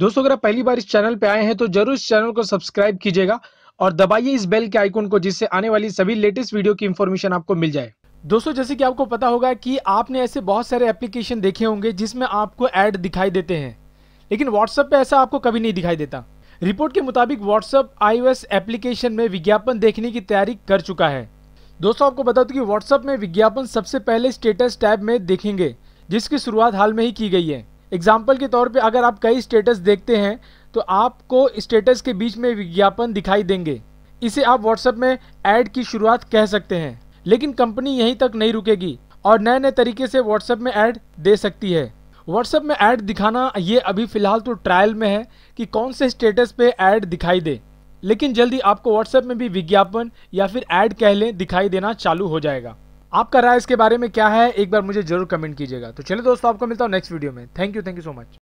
दोस्तों अगर आप पहली बार इस चैनल पे आए हैं तो जरूर इस चैनल को सब्सक्राइब कीजिएगा और दबाइए इस बेल के आइकोन को जिससे आने वाली सभी लेटेस्ट वीडियो की इन्फॉर्मेशन आपको मिल जाए दोस्तों जैसे कि आपको पता होगा कि आपने ऐसे बहुत सारे एप्लीकेशन देखे होंगे जिसमें आपको ऐड दिखाई देते हैं लेकिन व्हाट्सएप पे ऐसा आपको कभी नहीं दिखाई देता रिपोर्ट के मुताबिक व्हाट्सएप आईओएस एप्लीकेशन में विज्ञापन देखने की तैयारी कर चुका है दोस्तों आपको बता दूं कि व्हाट्सएप में विज्ञापन सबसे पहले स्टेटस टैब में देखेंगे जिसकी शुरुआत हाल में ही की गई है एग्जाम्पल के तौर पे अगर आप कई स्टेटस देखते हैं तो आपको स्टेटस के बीच में विज्ञापन दिखाई देंगे इसे आप व्हाट्सएप में ऐड की शुरुआत कह सकते हैं लेकिन कंपनी यहीं तक नहीं रुकेगी और नए नए तरीके से व्हाट्सएप में ऐड दे सकती है व्हाट्सएप में ऐड दिखाना ये अभी फ़िलहाल तो ट्रायल में है कि कौन से स्टेटस पे ऐड दिखाई दे लेकिन जल्दी आपको व्हाट्सएप में भी विज्ञापन या फिर ऐड कह लें दिखाई देना चालू हो जाएगा आपका राय इसके बारे में क्या है एक बार मुझे जरूर कमेंट कीजिएगा तो चलिए दोस्तों आपको मिलता हूँ नेक्स्ट वीडियो में thank you thank you so much